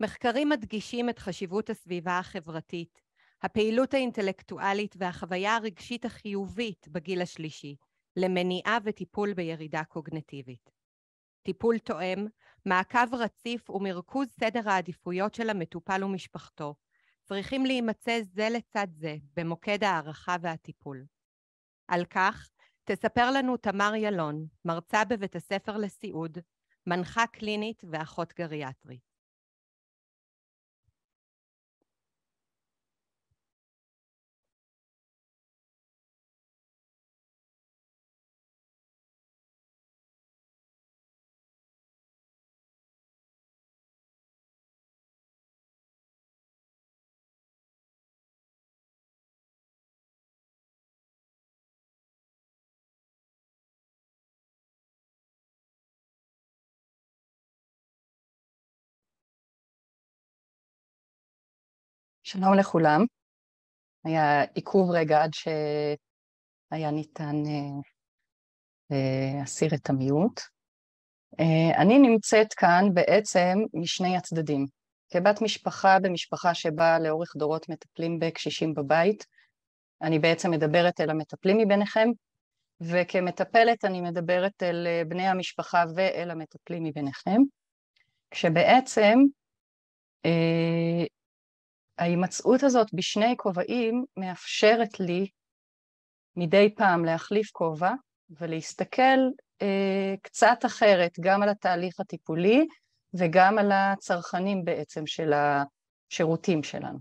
מחקרים מדגישים את חשיבות הסביבה החברתית, הפעילות האינטלקטואלית והחוויה הרגשית החיובית בגיל השלישי, למניעה וטיפול בירידה קוגנטיבית. טיפול תואם, מעקב רציף ומרכוז סדר העדיפויות של המטופל ומשפחתו, צריכים להימצא זה לצד זה במוקד ההערכה והטיפול. על כך תספר לנו תמר ילון, מרצה בבית הספר לסיעוד, מנחה קלינית ואחות גריאטרית. שלום לכולם. היה עיכוב רגע עד שהיה ניתן להסיר אה, אה, את המיעוט. אה, אני נמצאת כאן בעצם משני הצדדים. כבת משפחה במשפחה שבה לאורך דורות מטפלים בקשישים בבית, אני בעצם מדברת אל המטפלים מביניכם, וכמטפלת אני מדברת אל בני המשפחה ואל המטפלים מביניכם, כשבעצם ההימצאות הזאת בשני כובעים מאפשרת לי מדי פעם להחליף כובע ולהסתכל אה, קצת אחרת גם על התהליך הטיפולי וגם על הצרכנים בעצם של השירותים שלנו.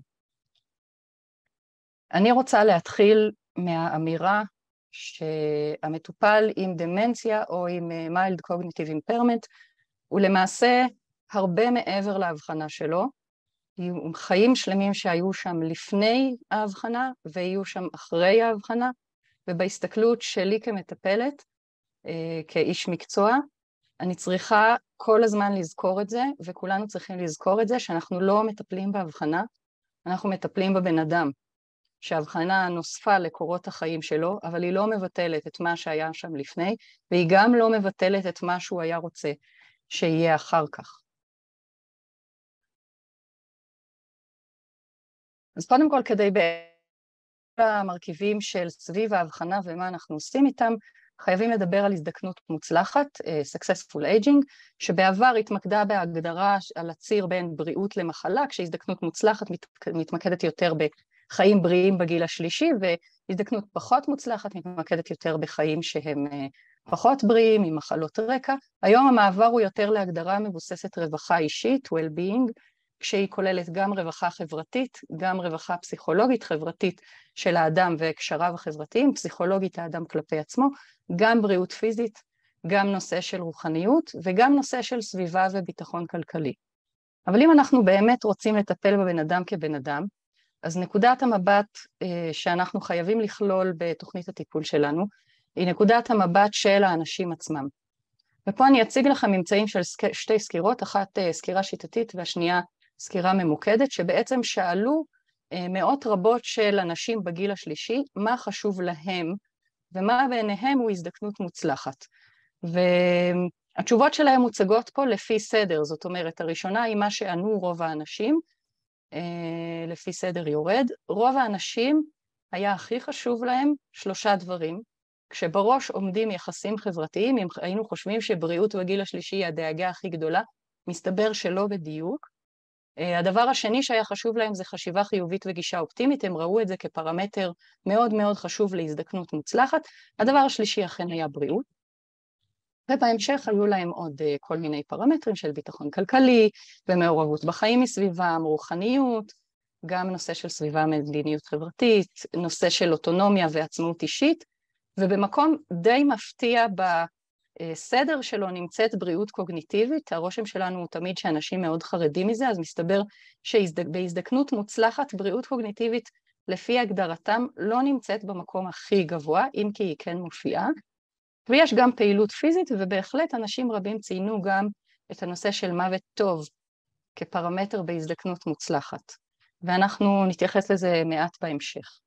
אני רוצה להתחיל מהאמירה שהמטופל עם דמנציה או עם מיילד קוגניטיב אימפרמנט הוא למעשה הרבה מעבר להבחנה שלו, יהיו חיים שלמים שהיו שם לפני ההבחנה ויהיו שם אחרי ההבחנה, ובהסתכלות שלי כמטפלת, אה, כאיש מקצוע, אני צריכה כל הזמן לזכור את זה, וכולנו צריכים לזכור את זה, שאנחנו לא מטפלים בהבחנה, אנחנו מטפלים בבן אדם, שההבחנה נוספה לקורות החיים שלו, אבל היא לא מבטלת את מה שהיה שם לפני, והיא גם לא מבטלת את מה שהוא היה רוצה שיהיה אחר כך. אז קודם כל, כדי בעצם המרכיבים של סביב ההבחנה ומה אנחנו עושים איתם, חייבים לדבר על הזדקנות מוצלחת, אה, Successful Aging, שבעבר התמקדה בהגדרה על הציר בין בריאות למחלה, כשהזדקנות מוצלחת מתמקדת יותר בחיים בריאים בגיל השלישי, והזדקנות פחות מוצלחת מתמקדת יותר בחיים שהם אה, פחות בריאים, עם מחלות רקע. היום המעבר הוא יותר להגדרה מבוססת רווחה אישית, well-being, כשהיא כוללת גם רווחה חברתית, גם רווחה פסיכולוגית חברתית של האדם והקשריו החברתיים, פסיכולוגית האדם כלפי עצמו, גם בריאות פיזית, גם נושא של רוחניות וגם נושא של סביבה וביטחון כלכלי. אבל אם אנחנו באמת רוצים לטפל בבן אדם כבן אדם, אז נקודת המבט אה, שאנחנו חייבים לכלול בתוכנית הטיפול שלנו, היא נקודת המבט של האנשים עצמם. ופה אני אציג לכם ממצאים של שתי סקירות, אחת אה, סקירה שיטתית והשנייה סקירה ממוקדת, שבעצם שאלו אה, מאות רבות של אנשים בגיל השלישי, מה חשוב להם ומה בעיניהם הוא הזדקנות מוצלחת. והתשובות שלהם מוצגות פה לפי סדר, זאת אומרת, הראשונה היא מה שענו רוב האנשים, אה, לפי סדר יורד. רוב האנשים היה הכי חשוב להם שלושה דברים, כשבראש עומדים יחסים חברתיים, אם היינו חושבים שבריאות בגיל השלישי היא הדאגה הכי גדולה, מסתבר שלא בדיוק. אה, הדבר השני שהיה חשוב להם זה חשיבה חיובית וגישה אופטימית, הם ראו את זה כפרמטר מאוד מאוד חשוב להזדקנות מוצלחת. הדבר השלישי אכן היה בריאות, ובהמשך היו להם עוד אה, כל מיני פרמטרים של ביטחון כלכלי ומעורבות בחיים מסביבם, רוחניות, גם נושא של סביבה מדיניות חברתית, נושא של אוטונומיה ועצמאות אישית, ובמקום די מפתיע ב... בה... הסדר שלו נמצאת בריאות קוגניטיבית, הרושם שלנו הוא תמיד שאנשים מאוד חרדים מזה, אז מסתבר שבהזדקנות מוצלחת בריאות קוגניטיבית לפי הגדרתם לא נמצאת במקום הכי גבוה, אם כי היא כן מופיעה. ויש גם פעילות פיזית, ובהחלט אנשים רבים ציינו גם את הנושא של מוות טוב כפרמטר בהזדקנות מוצלחת, ואנחנו נתייחס לזה מעט בהמשך.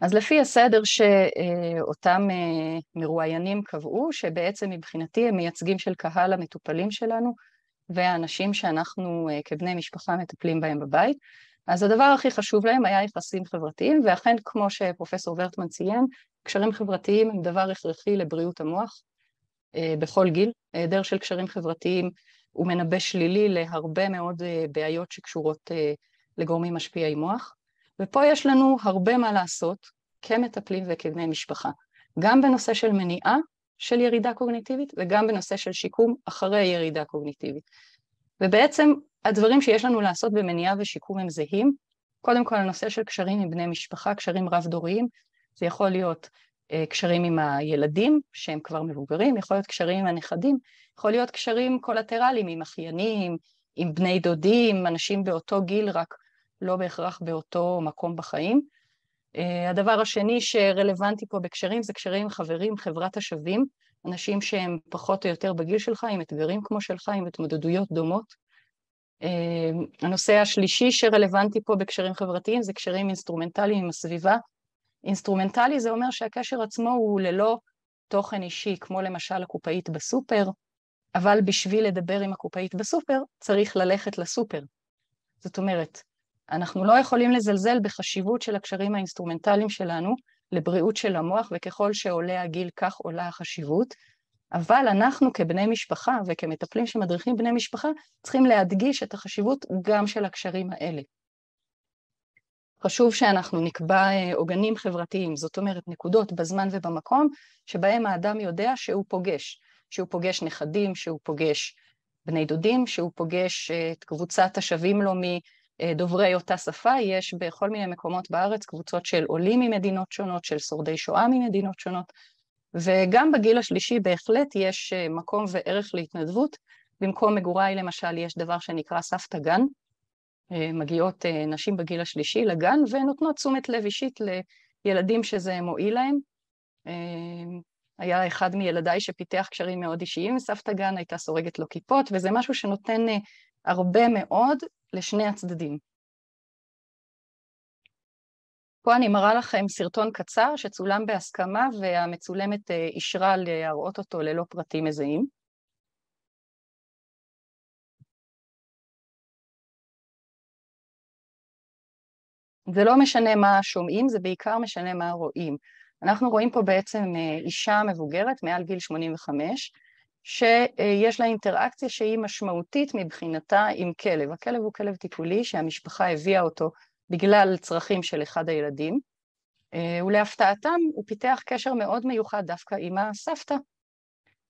אז לפי הסדר שאותם אה, מרואיינים קבעו, שבעצם מבחינתי הם מייצגים של קהל המטופלים שלנו והאנשים שאנחנו אה, כבני משפחה מטפלים בהם בבית, אז הדבר הכי חשוב להם היה יחסים חברתיים, ואכן כמו שפרופסור ורטמן ציין, קשרים חברתיים הם דבר הכרחי לבריאות המוח אה, בכל גיל. היעדר של קשרים חברתיים הוא מנבא שלילי להרבה מאוד בעיות שקשורות לגורמים משפיעי מוח. ופה יש לנו הרבה מה לעשות כמטפלים וכבני משפחה, גם בנושא של מניעה של ירידה קוגניטיבית וגם בנושא של שיקום אחרי ירידה קוגניטיבית. ובעצם הדברים שיש לנו לעשות במניעה ושיקום הם זהים. קודם כל הנושא של קשרים עם בני משפחה, קשרים רב-דוריים, זה יכול להיות אה, קשרים עם הילדים שהם כבר מבוגרים, יכול להיות קשרים עם הנכדים, יכול להיות קשרים קולטרליים עם אחיינים, עם בני דודים, אנשים באותו גיל רק לא בהכרח באותו מקום בחיים. Uh, הדבר השני שרלוונטי פה בקשרים זה קשרים עם חברים, חברת השווים, אנשים שהם פחות או יותר בגיל שלך, עם אתגרים כמו שלך, עם התמודדויות דומות. Uh, הנושא השלישי שרלוונטי פה בקשרים חברתיים זה קשרים אינסטרומנטליים עם הסביבה. אינסטרומנטלי זה אומר שהקשר עצמו הוא ללא תוכן אישי, כמו למשל הקופאית בסופר, אבל בשביל לדבר עם הקופאית בסופר צריך ללכת לסופר. זאת אומרת, אנחנו לא יכולים לזלזל בחשיבות של הקשרים האינסטרומנטליים שלנו לבריאות של המוח, וככל שעולה הגיל כך עולה החשיבות. אבל אנחנו כבני משפחה וכמטפלים שמדריכים בני משפחה צריכים להדגיש את החשיבות גם של הקשרים האלה. חשוב שאנחנו נקבע אה, עוגנים חברתיים, זאת אומרת נקודות בזמן ובמקום שבהם האדם יודע שהוא פוגש, שהוא פוגש נכדים, שהוא פוגש בני דודים, שהוא פוגש אה, את קבוצת השווים לו אה, דוברי אותה שפה, יש בכל מיני מקומות בארץ קבוצות של עולים ממדינות שונות, של שורדי שואה ממדינות שונות, וגם בגיל השלישי בהחלט יש אה, מקום וערך להתנדבות. במקום מגוריי למשל יש דבר שנקרא סבתא גן, אה, מגיעות נשים בגיל השלישי לגן ונותנות תשומת לב אישית לילדים שזה מועיל להם. היה אחד מילדיי שפיתח קשרים מאוד אישיים, סבתא גן הייתה סורגת לו כיפות, וזה משהו שנותן הרבה מאוד לשני הצדדים. פה אני מראה לכם סרטון קצר שצולם בהסכמה והמצולמת אה, אישרה להראות אותו ללא פרטים מזהים. זה לא משנה מה שומעים, זה בעיקר משנה מה רואים. אנחנו רואים פה בעצם אה, אישה מבוגרת מעל גיל 85, שיש לה אינטראקציה שהיא משמעותית מבחינתה עם כלב. הכלב הוא כלב טיפולי שהמשפחה הביאה אותו בגלל צרכים של אחד הילדים, אה, ולהפתעתם הוא פיתח קשר מאוד מיוחד דווקא עם הסבתא.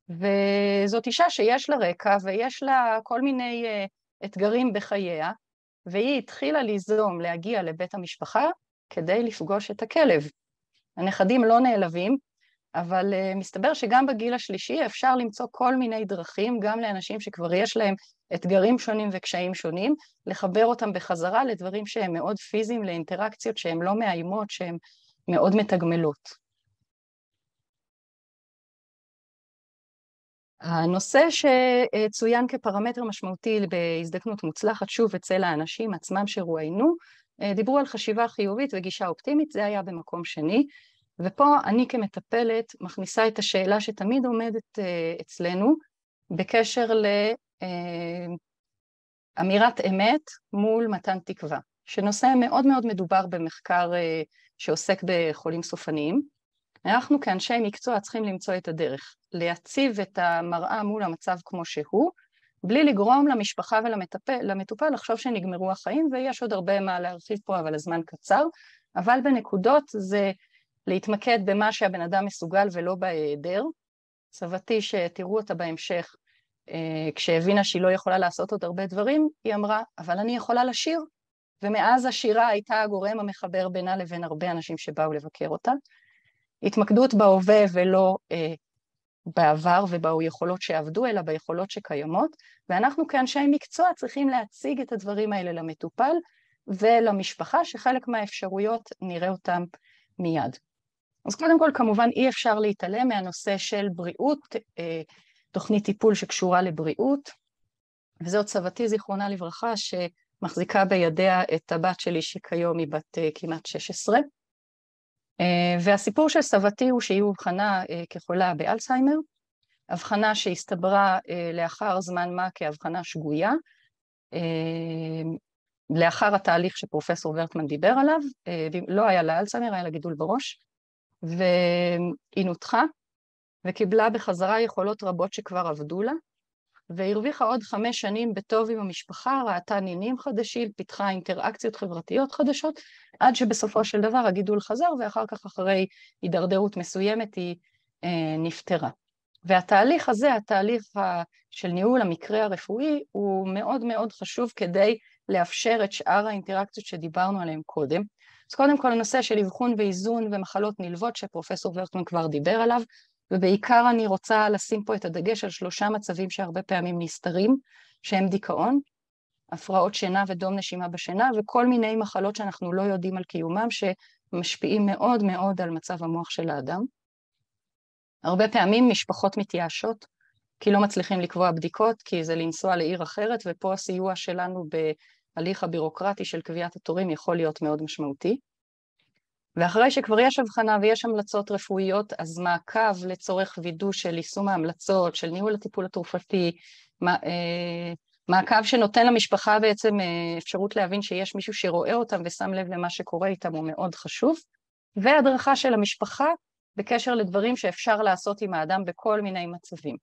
וזאת אישה שיש לה רקע ויש לה כל מיני אה, אתגרים בחייה, והיא התחילה ליזום להגיע לבית המשפחה כדי לפגוש את הכלב. הנכדים לא נעלבים, אבל uh, מסתבר שגם בגיל השלישי אפשר למצוא כל מיני דרכים, גם לאנשים שכבר יש להם אתגרים שונים וקשיים שונים, לחבר אותם בחזרה לדברים שהם מאוד פיזיים, לאינטראקציות שהן לא מאיימות, שהן מאוד מתגמלות. הנושא שצוין כפרמטר משמעותי בהזדקנות מוצלחת, שוב אצל האנשים עצמם שרואיינו, אה, דיברו על חשיבה חיובית וגישה אופטימית, זה היה במקום שני. ופה אני כמטפלת מכניסה את השאלה שתמיד עומדת אה, אצלנו בקשר לאמירת אה, אמת מול מתן תקווה, שנושא מאוד מאוד מדובר במחקר אה, שעוסק בחולים סופניים. אנחנו כאנשי מקצוע צריכים למצוא את הדרך, להציב את המראה מול המצב כמו שהוא, בלי לגרום למשפחה ולמטופל לחשוב שנגמרו החיים ויש עוד הרבה מה להרחיב פה אבל הזמן קצר, אבל בנקודות זה להתמקד במה שהבן אדם מסוגל ולא בהיעדר. סבתי שתראו אותה בהמשך, אה, כשהבינה שהיא לא יכולה לעשות עוד הרבה דברים, היא אמרה, אבל אני יכולה לשיר. ומאז השירה הייתה הגורם המחבר בינה לבין הרבה אנשים שבאו לבקר אותה. התמקדות בהווה ולא אה, בעבר וביכולות שעבדו, אלא ביכולות שקיימות, ואנחנו כאנשי מקצוע צריכים להציג את הדברים האלה למטופל ולמשפחה, שחלק מהאפשרויות נראה אותם מיד. אז קודם כל, כמובן אי אפשר להתעלם מהנושא של בריאות, אה, תוכנית טיפול שקשורה לבריאות, וזאת סבתי זיכרונה לברכה שמחזיקה בידיה את הבת שלי שכיום היא בת אה, כמעט 16. אה, והסיפור של סבתי הוא שהיא אובחנה כחולה באלצהיימר, אבחנה שהסתברה לאחר זמן מה כאבחנה שגויה, לאחר התהליך שפרופסור ורטמן דיבר עליו, לא היה לה אלצהיימר, היה לה גידול בראש, והיא נותחה וקיבלה בחזרה יכולות רבות שכבר עבדו לה, והרוויחה עוד חמש שנים בטוב עם המשפחה, ראתה נינים חדשים, פיתחה אינטראקציות חברתיות חדשות, עד שבסופו של דבר הגידול חזר, ואחר כך אחרי הידרדרות מסוימת היא אה, נפטרה. והתהליך הזה, התהליך של ניהול המקרה הרפואי, הוא מאוד מאוד חשוב כדי לאפשר את שאר האינטראקציות שדיברנו עליהן קודם. אז קודם כל הנושא של אבחון ואיזון ומחלות נלוות שפרופסור ורטמן כבר דיבר עליו, ובעיקר אני רוצה לשים פה את הדגש על שלושה מצבים שהרבה פעמים נסתרים, שהם דיכאון, הפרעות שינה ודום נשימה בשינה, וכל מיני מחלות שאנחנו לא יודעים על קיומם, שמשפיעים מאוד מאוד על מצב המוח של האדם. הרבה פעמים משפחות מתייאשות, כי לא מצליחים לקבוע בדיקות, כי זה לנסוע לעיר אחרת, ופה הסיוע שלנו ב... ההליך הבירוקרטי של קביעת התורים יכול להיות מאוד משמעותי. ואחרי שכבר יש הבחנה ויש המלצות רפואיות, אז מעקב לצורך וידוא של יישום ההמלצות, של ניהול הטיפול התרופתי, אה, מעקב שנותן למשפחה בעצם אה, אפשרות להבין שיש מישהו שרואה אותם ושם לב למה שקורה איתם הוא מאוד חשוב, והדרכה של המשפחה בקשר לדברים שאפשר לעשות עם האדם בכל מיני מצבים.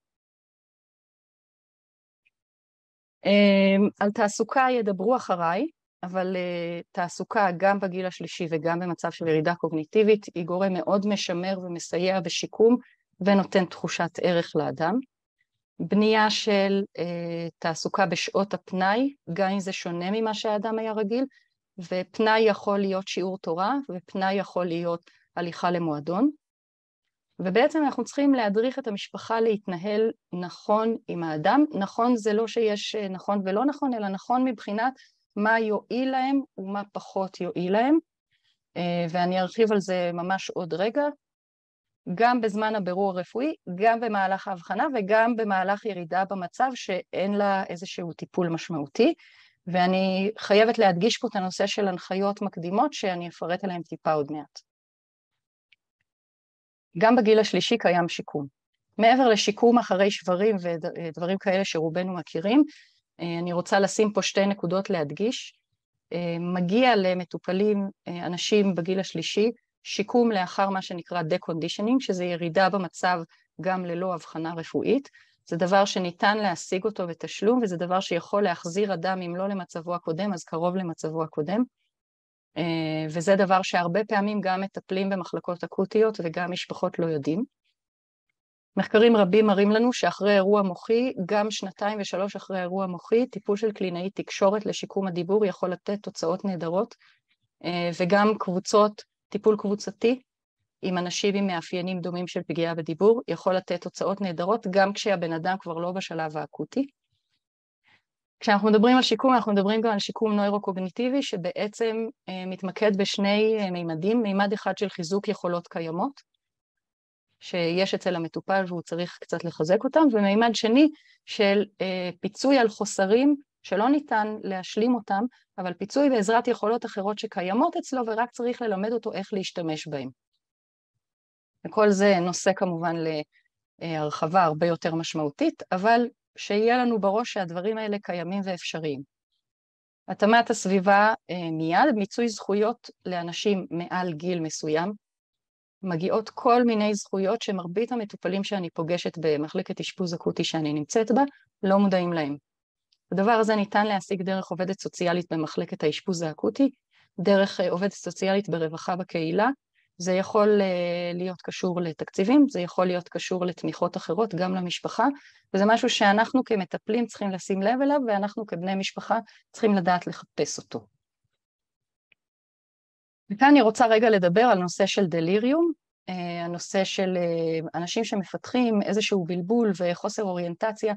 אמ, על תעסוקה ידברו אחריי, אבל אה, תעסוקה גם בגיל השלישי וגם במצב של ירידה קוגניטיבית היא גורם מאוד משמר ומסייע בשיקום ונותן תחושת ערך לאדם. בנייה של אה, תעסוקה בשעות הפנאי, גם אם זה שונה ממה שהאדם היה רגיל, ופנאי יכול להיות שיעור תורה, ופנאי יכול להיות הליכה למועדון, ובעצם אנחנו צריכים להדריך את המשפחה להתנהל נכון עם האדם. נכון זה לא שיש אה, נכון ולא נכון, אלא נכון מבחינת מה יועיל להם ומה פחות יועיל להם, אה, ואני ארחיב על זה ממש עוד רגע. גם בזמן הבירור הרפואי, גם במהלך ההבחנה וגם במהלך ירידה במצב שאין לה איזשהו טיפול משמעותי. ואני חייבת להדגיש פה את הנושא של הנחיות מקדימות שאני אפרט עליהן טיפה עוד מעט. גם בגיל השלישי קיים שיקום. מעבר לשיקום אחרי שברים ודברים כאלה שרובנו מכירים, אה, אני רוצה לשים פה שתי נקודות להדגיש. אה, מגיע למטופלים, אה, אנשים בגיל השלישי, שיקום לאחר מה שנקרא דקונדישנינג, שזה ירידה במצב גם ללא הבחנה רפואית. זה דבר שניתן להשיג אותו בתשלום, וזה דבר שיכול להחזיר אדם, אם לא למצבו הקודם, אז קרוב למצבו הקודם. אה, וזה דבר שהרבה פעמים גם מטפלים במחלקות אקוטיות וגם משפחות לא יודעים. מחקרים רבים מראים לנו שאחרי אירוע מוחי, גם שנתיים ושלוש אחרי אירוע מוחי, טיפול של קלינאי תקשורת לשיקום הדיבור יכול לתת תוצאות נהדרות, אה, וגם קבוצות, טיפול קבוצתי עם אנשים עם מאפיינים דומים של פגיעה בדיבור, יכול לתת תוצאות נהדרות גם כשהבן אדם כבר לא בשלב האקוטי. כשאנחנו מדברים על שיקום, אנחנו מדברים גם על שיקום נוירוקוגניטיבי, שבעצם אה, מתמקד בשני אה, מימדים, מימד אחד של חיזוק יכולות קיימות, שיש אצל המטופל והוא צריך קצת לחזק אותם, ומימד שני של אה, פיצוי על חוסרים שלא ניתן להשלים אותם, אבל פיצוי בעזרת יכולות אחרות שקיימות אצלו ורק צריך ללמד אותו איך להשתמש בהם. וכל זה נושא כמובן להרחבה הרבה יותר משמעותית, אבל שיהיה לנו בראש שהדברים האלה קיימים ואפשריים. התאמת הסביבה אה, מיד, מיצוי זכויות לאנשים מעל גיל מסוים, מגיעות כל מיני זכויות שמרבית המטופלים שאני פוגשת במחלקת אשפוז אקוטי שאני נמצאת בה, לא מודעים להם. הדבר הזה ניתן להשיג דרך עובדת סוציאלית במחלקת האשפוז האקוטי, דרך אה, עובדת סוציאלית ברווחה בקהילה, זה יכול אה, להיות קשור לתקציבים, זה יכול להיות קשור לתמיכות אחרות, גם למשפחה, וזה משהו שאנחנו כמטפלים צריכים לשים לב אליו, ואנחנו כבני משפחה צריכים לדעת לחפש אותו. וכאן אני רוצה רגע לדבר על נושא של דליריום, אה, הנושא של אה, אנשים שמפתחים איזשהו בלבול וחוסר אוריינטציה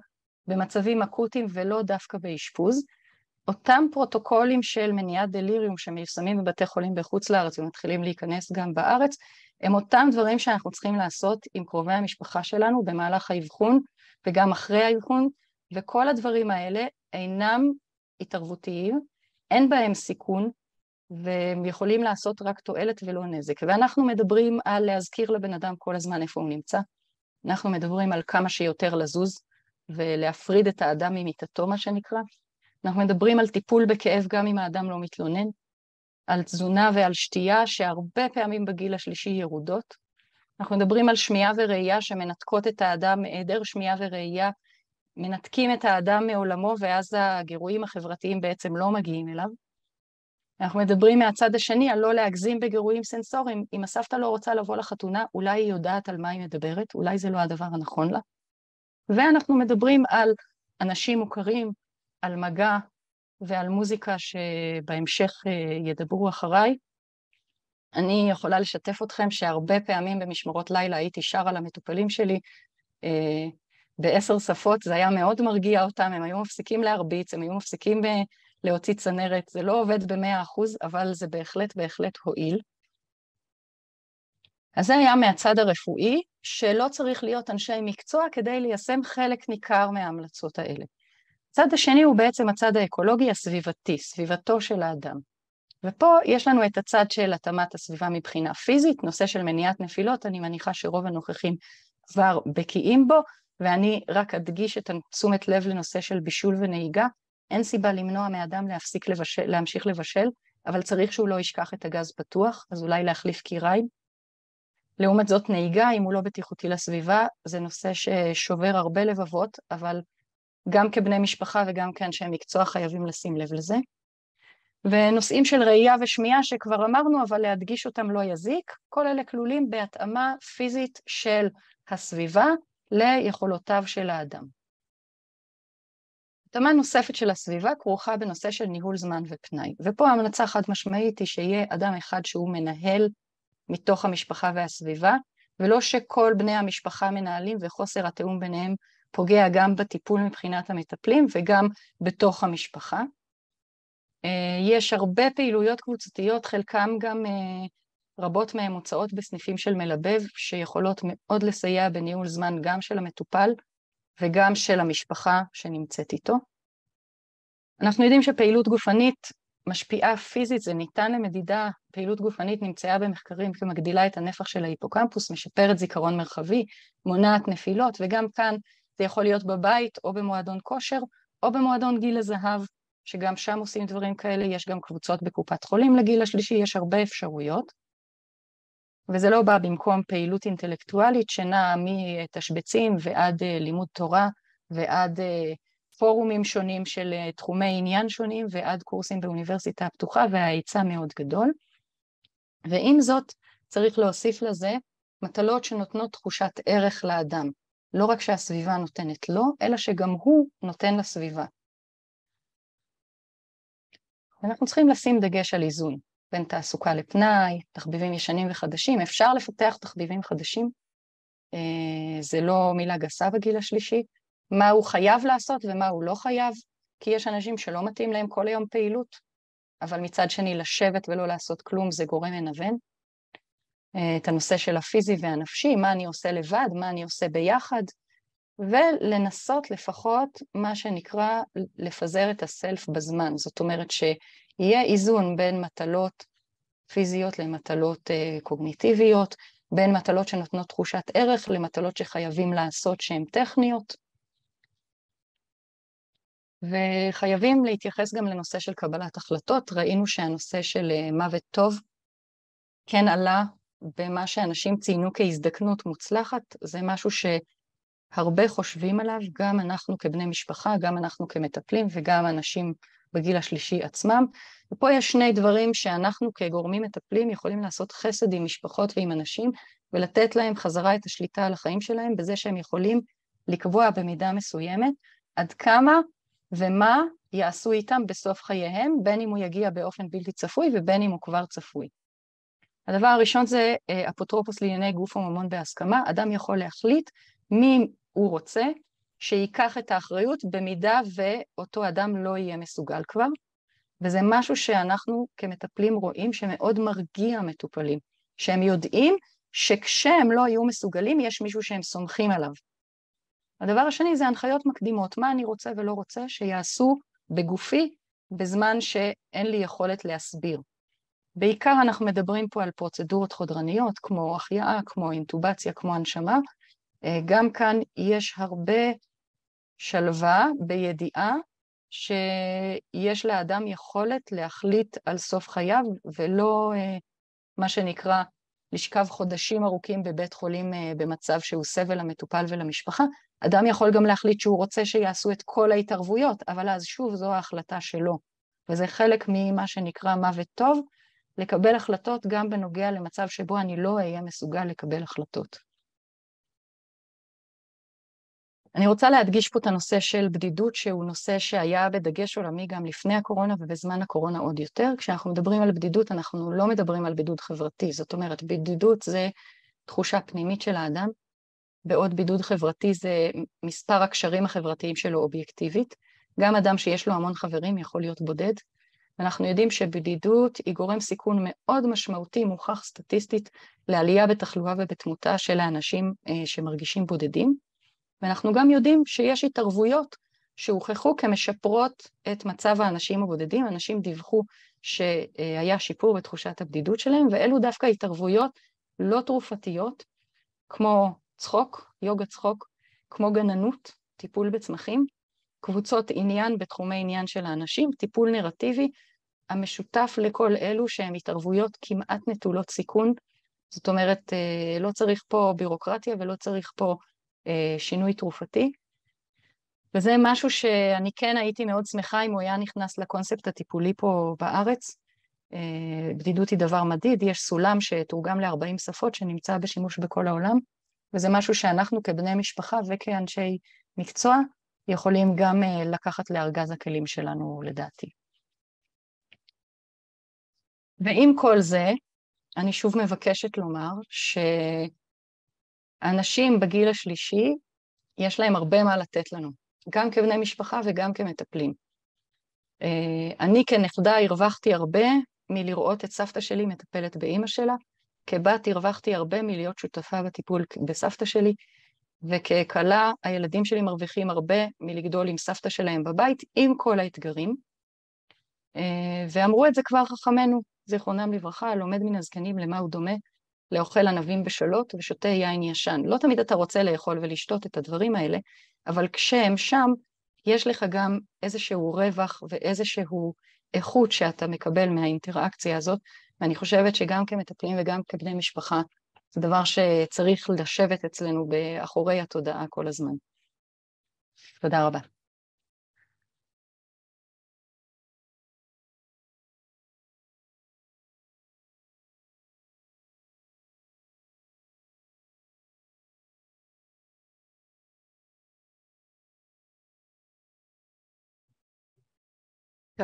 במצבים אקוטיים ולא דווקא באשפוז. אותם פרוטוקולים של מניעת דליריום שמיושמים בבתי חולים בחוץ לארץ ומתחילים להיכנס גם בארץ, הם אותם דברים שאנחנו צריכים לעשות עם קרובי המשפחה שלנו במהלך האבחון וגם אחרי האבחון, וכל הדברים האלה אינם התערבותיים, אין בהם סיכון, והם יכולים לעשות רק תועלת ולא נזק. ואנחנו מדברים על להזכיר לבן אדם כל הזמן איפה הוא נמצא, אנחנו מדברים על כמה שיותר לזוז ולהפריד את האדם ממיטתו, מה שנקרא, אנחנו מדברים על טיפול בכאב גם אם האדם לא מתלונן, על תזונה ועל שתייה שהרבה פעמים בגיל השלישי ירודות. אנחנו מדברים על שמיעה וראייה שמנתקות את האדם היעדר שמיעה וראייה, מנתקים את האדם מעולמו ואז הגירויים החברתיים בעצם לא מגיעים אליו. אנחנו מדברים מהצד השני על לא להגזים בגירויים סנסוריים. אם הסבתא לא רוצה לבוא לחתונה, אולי היא יודעת על מה היא מדברת, אולי זה לא הדבר הנכון לה. ואנחנו מדברים על אנשים מוכרים, על מגע ועל מוזיקה שבהמשך אה, ידברו אחריי. אני יכולה לשתף אתכם שהרבה פעמים במשמרות לילה הייתי שר על המטופלים שלי אה, בעשר שפות, זה היה מאוד מרגיע אותם, הם היו מפסיקים להרביץ, הם היו מפסיקים אה, להוציא צנרת, זה לא עובד במאה אחוז, אבל זה בהחלט בהחלט הועיל. אז זה היה מהצד הרפואי, שלא צריך להיות אנשי מקצוע כדי ליישם חלק ניכר מההמלצות האלה. הצד השני הוא בעצם הצד האקולוגי הסביבתי, סביבתו של האדם. ופה יש לנו את הצד של התאמת הסביבה מבחינה פיזית, נושא של מניעת נפילות, אני מניחה שרוב הנוכחים כבר בקיאים בו, ואני רק אדגיש את תשומת לב לנושא של בישול ונהיגה. אין סיבה למנוע מאדם להפסיק לבשל, להמשיך לבשל, אבל צריך שהוא לא ישכח את הגז פתוח, אז אולי להחליף קיריים. לעומת זאת נהיגה, אם הוא לא בטיחותי לסביבה, זה נושא ששובר הרבה לבבות, אבל גם כבני משפחה וגם כאנשי מקצוע חייבים לשים לב לזה. ונושאים של ראייה ושמיעה שכבר אמרנו, אבל להדגיש אותם לא יזיק, כל אלה כלולים בהתאמה פיזית של הסביבה ליכולותיו של האדם. התאמה נוספת של הסביבה כרוכה בנושא של ניהול זמן ופנאי, ופה ההמלצה חד משמעית היא שיהיה אדם אחד שהוא מנהל מתוך המשפחה והסביבה, ולא שכל בני המשפחה מנהלים וחוסר התיאום ביניהם פוגע גם בטיפול מבחינת המטפלים וגם בתוך המשפחה. אה, יש הרבה פעילויות קבוצתיות, חלקם גם, אה, רבות מהן מוצאות בסניפים של מלבב, שיכולות מאוד לסייע בניהול זמן גם של המטופל וגם של המשפחה שנמצאת איתו. אנחנו יודעים שפעילות גופנית משפיעה פיזית, זה ניתן למדידה, פעילות גופנית נמצאה במחקרים כמגדילה את הנפח של ההיפוקמפוס, משפרת זיכרון מרחבי, מונעת נפילות, וגם כאן זה יכול להיות בבית או במועדון כושר או במועדון גיל הזהב, שגם שם עושים דברים כאלה, יש גם קבוצות בקופת חולים לגיל השלישי, יש הרבה אפשרויות. וזה לא בא במקום פעילות אינטלקטואלית שנעה מתשבצים ועד אה, לימוד תורה ועד אה, פורומים שונים של אה, תחומי עניין שונים ועד קורסים באוניברסיטה הפתוחה וההיצע מאוד גדול. ועם זאת צריך להוסיף לזה מטלות שנותנות תחושת ערך לאדם. לא רק שהסביבה נותנת לו, אלא שגם הוא נותן לסביבה. אנחנו צריכים לשים דגש על איזון בין תעסוקה לפנאי, תחביבים ישנים וחדשים. אפשר לפתח תחביבים חדשים, אה, זה לא מילה גסה בגיל השלישי, מה הוא חייב לעשות ומה הוא לא חייב, כי יש אנשים שלא מתאים להם כל היום פעילות, אבל מצד שני לשבת ולא לעשות כלום זה גורם מנוון, אה, את הנושא של הפיזי והנפשי, מה אני עושה לבד, מה אני עושה ביחד, ולנסות לפחות מה שנקרא לפזר את הסלף בזמן. זאת אומרת שיהיה איזון בין מטלות פיזיות למטלות אה, קוגניטיביות, בין מטלות שנותנות תחושת ערך למטלות שחייבים לעשות שהן טכניות. וחייבים להתייחס גם לנושא של קבלת החלטות. ראינו שהנושא של אה, מוות טוב כן עלה במה שאנשים ציינו כהזדקנות מוצלחת, זה משהו שהרבה חושבים עליו, גם אנחנו כבני משפחה, גם אנחנו כמטפלים וגם אנשים בגיל השלישי עצמם. ופה יש שני דברים שאנחנו כגורמים מטפלים יכולים לעשות חסד עם משפחות ועם אנשים ולתת להם חזרה את השליטה על החיים שלהם בזה שהם יכולים לקבוע במידה מסוימת עד כמה ומה יעשו איתם בסוף חייהם, בין אם הוא יגיע באופן בלתי צפוי ובין אם הוא כבר צפוי. הדבר הראשון זה אה, אפוטרופוס לענייני גוף וממון בהסכמה, אדם יכול להחליט מי הוא רוצה שייקח את האחריות במידה ואותו אדם לא יהיה מסוגל כבר, וזה משהו שאנחנו כמטפלים רואים שמאוד מרגיע מטופלים, שהם יודעים שכשהם לא היו מסוגלים יש מישהו שהם סומכים עליו. הדבר השני זה הנחיות מקדימות, מה אני רוצה ולא רוצה שיעשו בגופי בזמן שאין לי יכולת להסביר. בעיקר אנחנו מדברים פה על פרוצדורות חודרניות, כמו החייאה, כמו אינטובציה, כמו הנשמה. אה, גם כאן יש הרבה שלווה בידיעה שיש לאדם יכולת להחליט על סוף חייו, ולא אה, מה שנקרא לשכב חודשים ארוכים בבית חולים אה, במצב שהוא סבל למטופל ולמשפחה. אדם יכול גם להחליט שהוא רוצה שיעשו את כל ההתערבויות, אבל אז שוב, זו ההחלטה שלו. וזה חלק ממה שנקרא מוות טוב, לקבל החלטות גם בנוגע למצב שבו אני לא אהיה מסוגל לקבל החלטות. אני רוצה להדגיש פה את הנושא של בדידות, שהוא נושא שהיה בדגש עולמי גם לפני הקורונה ובזמן הקורונה עוד יותר. כשאנחנו מדברים על בדידות, אנחנו לא מדברים על בידוד חברתי. זאת אומרת, בדידות זה תחושה פנימית של האדם, בעוד בידוד חברתי זה מספר הקשרים החברתיים שלו אובייקטיבית. גם אדם שיש לו המון חברים יכול להיות בודד, אנחנו יודעים שבדידות היא גורם סיכון מאוד משמעותי, מוכח סטטיסטית, לעלייה בתחלואה ובתמותה של האנשים אה, שמרגישים בודדים. ואנחנו גם יודעים שיש התערבויות שהוכחו כמשפרות את מצב האנשים הבודדים, אנשים דיווחו שהיה שיפור בתחושת הבדידות שלהם, ואלו דווקא התערבויות לא תרופתיות, כמו צחוק, יוגה צחוק, כמו גננות, טיפול בצמחים, קבוצות עניין בתחומי עניין של האנשים, טיפול נרטיבי המשותף לכל אלו שהן התערבויות כמעט נטולות סיכון. זאת אומרת, אה, לא צריך פה בירוקרטיה ולא צריך פה אה, שינוי תרופתי. וזה משהו שאני כן הייתי מאוד שמחה אם הוא היה נכנס לקונספט הטיפולי פה בארץ. אה, בדידות היא דבר מדיד, יש סולם שתורגם ל-40 שפות שנמצא בשימוש בכל העולם, וזה משהו שאנחנו כבני משפחה וכאנשי מקצוע יכולים גם לקחת לארגז הכלים שלנו לדעתי. ועם כל זה, אני שוב מבקשת לומר שאנשים בגיל השלישי, יש להם הרבה מה לתת לנו, גם כבני משפחה וגם כמטפלים. אה, אני כנכדה הרווחתי הרבה מלראות את סבתא שלי מטפלת באימא שלה, כבת הרווחתי הרבה מלהיות שותפה בטיפול בסבתא שלי, וככלה הילדים שלי מרוויחים הרבה מלגדול עם סבתא שלהם בבית, עם כל האתגרים. אה, ואמרו את זה כבר חכמינו, זיכרונם לברכה, לומד מן הזקנים למה הוא דומה, לאוכל ענבים בשלות ושותה יין ישן. לא תמיד אתה רוצה לאכול ולשתות את הדברים האלה, אבל כשהם שם, יש לך גם איזשהו רווח ואיזשהו איכות שאתה מקבל מהאינטראקציה הזאת, ואני חושבת שגם כמטפלים וגם כבני משפחה, זה דבר שצריך לשבת אצלנו באחורי התודעה כל הזמן. תודה רבה.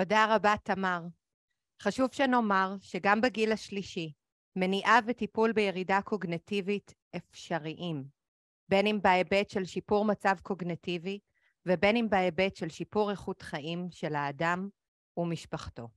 תודה רבה, תמר. חשוב שנאמר שגם בגיל השלישי, מניעה וטיפול בירידה קוגנטיבית אפשריים, בין אם בהיבט של שיפור מצב קוגנטיבי ובין אם בהיבט של שיפור איכות חיים של האדם ומשפחתו.